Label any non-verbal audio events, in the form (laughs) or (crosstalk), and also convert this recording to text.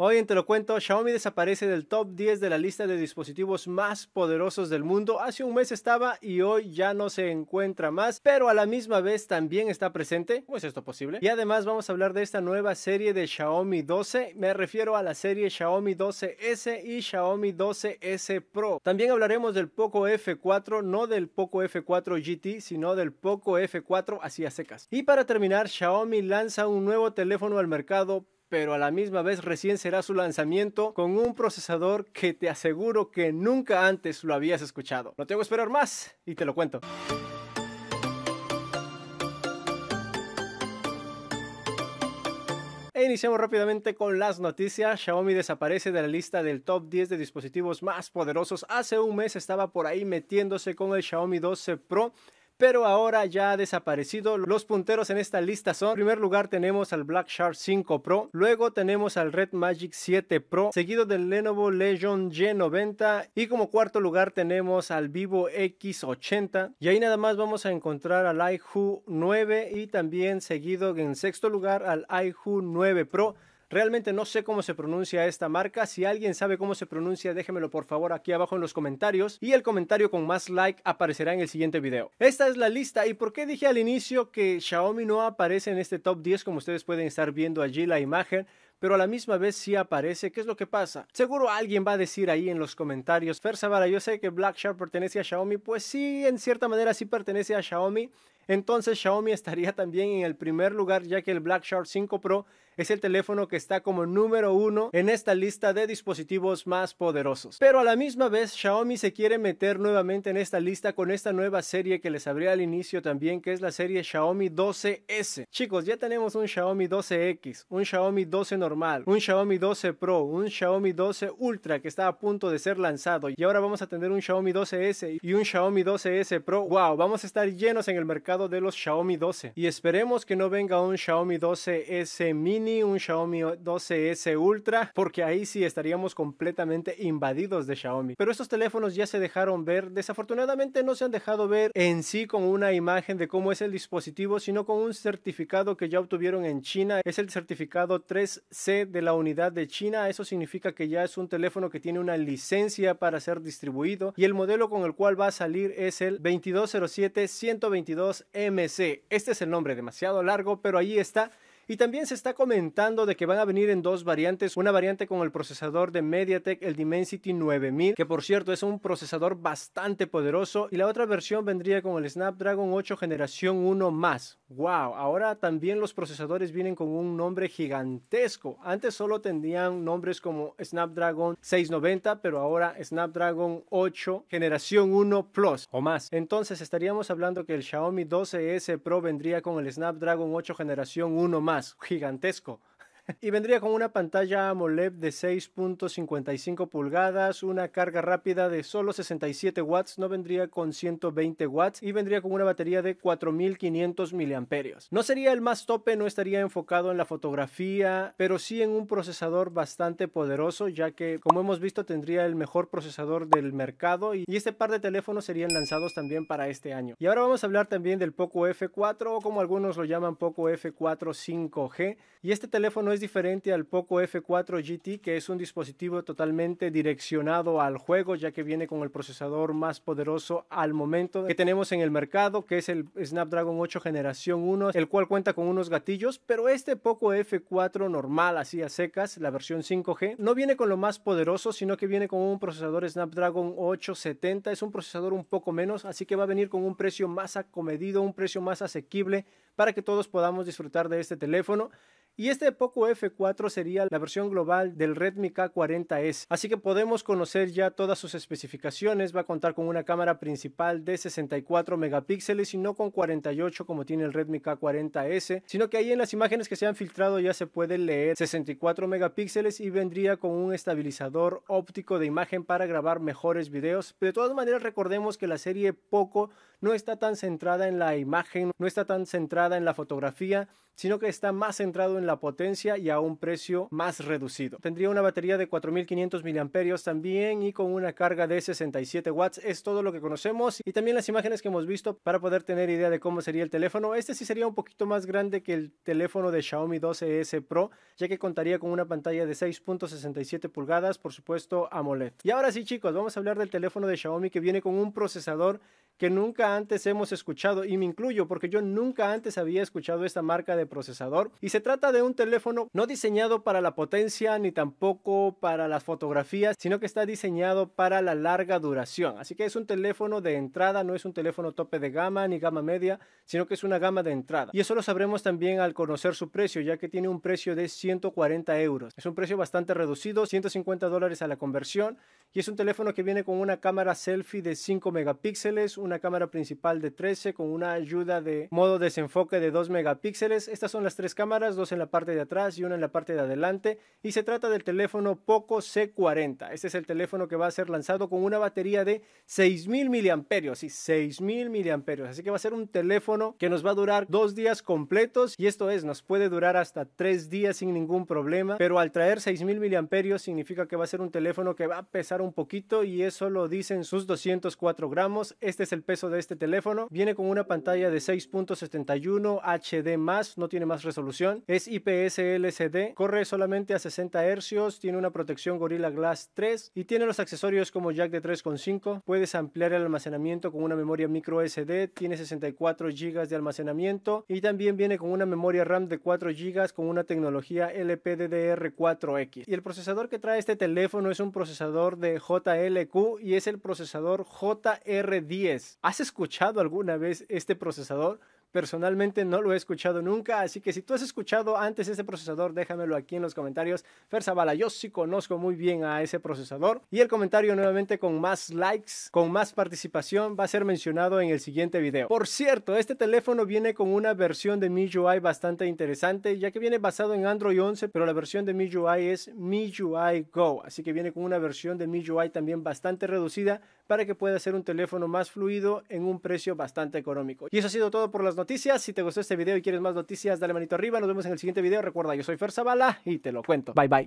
Hoy en Te lo cuento, Xiaomi desaparece del top 10 de la lista de dispositivos más poderosos del mundo. Hace un mes estaba y hoy ya no se encuentra más, pero a la misma vez también está presente. ¿Cómo es esto posible? Y además vamos a hablar de esta nueva serie de Xiaomi 12. Me refiero a la serie Xiaomi 12S y Xiaomi 12S Pro. También hablaremos del Poco F4, no del Poco F4 GT, sino del Poco F4 así secas. Y para terminar, Xiaomi lanza un nuevo teléfono al mercado pero a la misma vez recién será su lanzamiento con un procesador que te aseguro que nunca antes lo habías escuchado. No tengo que esperar más y te lo cuento. E iniciamos rápidamente con las noticias. Xiaomi desaparece de la lista del top 10 de dispositivos más poderosos. Hace un mes estaba por ahí metiéndose con el Xiaomi 12 Pro pero ahora ya ha desaparecido. Los punteros en esta lista son, en primer lugar tenemos al Black Shark 5 Pro, luego tenemos al Red Magic 7 Pro, seguido del Lenovo Legion G90 y como cuarto lugar tenemos al Vivo X80 y ahí nada más vamos a encontrar al iHu 9 y también seguido en sexto lugar al iHu 9 Pro. Realmente no sé cómo se pronuncia esta marca. Si alguien sabe cómo se pronuncia, déjemelo por favor aquí abajo en los comentarios. Y el comentario con más like aparecerá en el siguiente video. Esta es la lista. ¿Y por qué dije al inicio que Xiaomi no aparece en este top 10? Como ustedes pueden estar viendo allí la imagen pero a la misma vez sí aparece. ¿Qué es lo que pasa? Seguro alguien va a decir ahí en los comentarios, Fersavara, yo sé que Black Shark pertenece a Xiaomi. Pues sí, en cierta manera sí pertenece a Xiaomi, entonces Xiaomi estaría también en el primer lugar ya que el Black Shark 5 Pro es el teléfono que está como número uno en esta lista de dispositivos más poderosos. Pero a la misma vez Xiaomi se quiere meter nuevamente en esta lista con esta nueva serie que les abrí al inicio también que es la serie Xiaomi 12S. Chicos, ya tenemos un Xiaomi 12X, un Xiaomi 12 normal, un Xiaomi 12 Pro, un Xiaomi 12 Ultra que está a punto de ser lanzado y ahora vamos a tener un Xiaomi 12S y un Xiaomi 12S Pro. Wow, vamos a estar llenos en el mercado de los Xiaomi 12 y esperemos que no venga un Xiaomi 12S mini, un Xiaomi 12S Ultra, porque ahí sí estaríamos completamente invadidos de Xiaomi. Pero estos teléfonos ya se dejaron ver, desafortunadamente no se han dejado ver en sí con una imagen de cómo es el dispositivo, sino con un certificado que ya obtuvieron en China, es el certificado 3C de la unidad de China, eso significa que ya es un teléfono que tiene una licencia para ser distribuido y el modelo con el cual va a salir es el 2207 122 MC. Este es el nombre demasiado largo, pero ahí está y también se está comentando de que van a venir en dos variantes, una variante con el procesador de MediaTek, el Dimensity 9000, que por cierto es un procesador bastante poderoso, y la otra versión vendría con el Snapdragon 8 generación 1 más. ¡Wow! Ahora también los procesadores vienen con un nombre gigantesco. Antes solo tenían nombres como Snapdragon 690, pero ahora Snapdragon 8 generación 1 Plus o más. Entonces estaríamos hablando que el Xiaomi 12S Pro vendría con el Snapdragon 8 generación 1 más gigantesco (laughs) y vendría con una pantalla AMOLED de 6.55 pulgadas, una carga rápida de solo 67 watts, no vendría con 120 watts y vendría con una batería de 4500 miliamperios. No sería el más tope, no estaría enfocado en la fotografía, pero sí en un procesador bastante poderoso, ya que como hemos visto tendría el mejor procesador del mercado y, este par de teléfonos serían lanzados también para este año. Y ahora vamos a hablar también del Poco F4 o como algunos lo llaman Poco F4 5G y este teléfono es diferente al Poco F4 GT, que es un dispositivo totalmente direccionado al juego, ya que viene con el procesador más poderoso al momento que tenemos en el mercado, que es el Snapdragon 8 Generación 1, el cual cuenta con unos gatillos, pero este Poco F4 normal, así a secas, la versión 5G, no viene con lo más poderoso, sino que viene con un procesador Snapdragon 870, es un procesador un poco menos, así que va a venir con un precio más acomedido, un precio más asequible para que todos podamos disfrutar de este teléfono. Y este Poco F4 sería la versión global del Redmi K40S, así que podemos conocer ya todas sus especificaciones, va a contar con una cámara principal de 64 megapíxeles y no con 48 como tiene el Redmi K40S, sino que ahí en las imágenes que se han filtrado ya se puede leer 64 megapíxeles y vendría con un estabilizador óptico de imagen para grabar mejores videos. Pero de todas maneras recordemos que la serie Poco no está tan centrada en la imagen, no está tan centrada en la fotografía, sino que está más centrado en la potencia y a un precio más reducido. Tendría una batería de 4500 mAh también y con una carga de 67 watts. Es todo lo que conocemos y también las imágenes que hemos visto para poder tener idea de cómo sería el teléfono. Este sí sería un poquito más grande que el teléfono de Xiaomi 12S Pro, ya que contaría con una pantalla de 6.67 pulgadas, por supuesto AMOLED. Y ahora sí chicos, vamos a hablar del teléfono de Xiaomi que viene con un procesador que nunca antes hemos escuchado y me incluyo porque yo nunca antes había escuchado esta marca de procesador y se trata de un teléfono no diseñado para la potencia ni tampoco para las fotografías sino que está diseñado para la larga duración así que es un teléfono de entrada no es un teléfono tope de gama ni gama media sino que es una gama de entrada y eso lo sabremos también al conocer su precio ya que tiene un precio de 140 euros es un precio bastante reducido 150 dólares a la conversión y es un teléfono que viene con una cámara selfie de 5 megapíxeles una cámara principal de 13 con una ayuda de modo desenfoque de 2 megapíxeles. Estas son las tres cámaras, dos en la parte de atrás y una en la parte de adelante. Y se trata del teléfono Poco C40. Este es el teléfono que va a ser lanzado con una batería de 6.000 miliamperios. Sí, 6.000 miliamperios. Así que va a ser un teléfono que nos va a durar dos días completos. Y esto es, nos puede durar hasta tres días sin ningún problema. Pero al traer 6.000 miliamperios significa que va a ser un teléfono que va a pesar un poquito y eso lo dicen sus 204 gramos. Este es el peso de este teléfono. Viene con una pantalla de 6.71 HD+, no tiene más resolución. Es IPS LCD, corre solamente a 60 Hz, tiene una protección Gorilla Glass 3 y tiene los accesorios como jack de 3.5. Puedes ampliar el almacenamiento con una memoria micro SD, tiene 64 GB de almacenamiento y también viene con una memoria RAM de 4 GB con una tecnología LPDDR4X. Y el procesador que trae este teléfono es un procesador de JLQ y es el procesador JR10. ¿Has escuchado alguna vez este procesador? Personalmente no lo he escuchado nunca, así que si tú has escuchado antes ese procesador, déjamelo aquí en los comentarios. Fer Zavala, yo sí conozco muy bien a ese procesador. Y el comentario nuevamente con más likes, con más participación, va a ser mencionado en el siguiente video. Por cierto, este teléfono viene con una versión de MIUI bastante interesante, ya que viene basado en Android 11, pero la versión de MIUI es MIUI Go, así que viene con una versión de MIUI también bastante reducida para que pueda ser un teléfono más fluido en un precio bastante económico. Y eso ha sido todo por las noticias. Si te gustó este video y quieres más noticias, dale manito arriba. Nos vemos en el siguiente video. Recuerda, yo soy Fer Zavala y te lo cuento. Bye bye.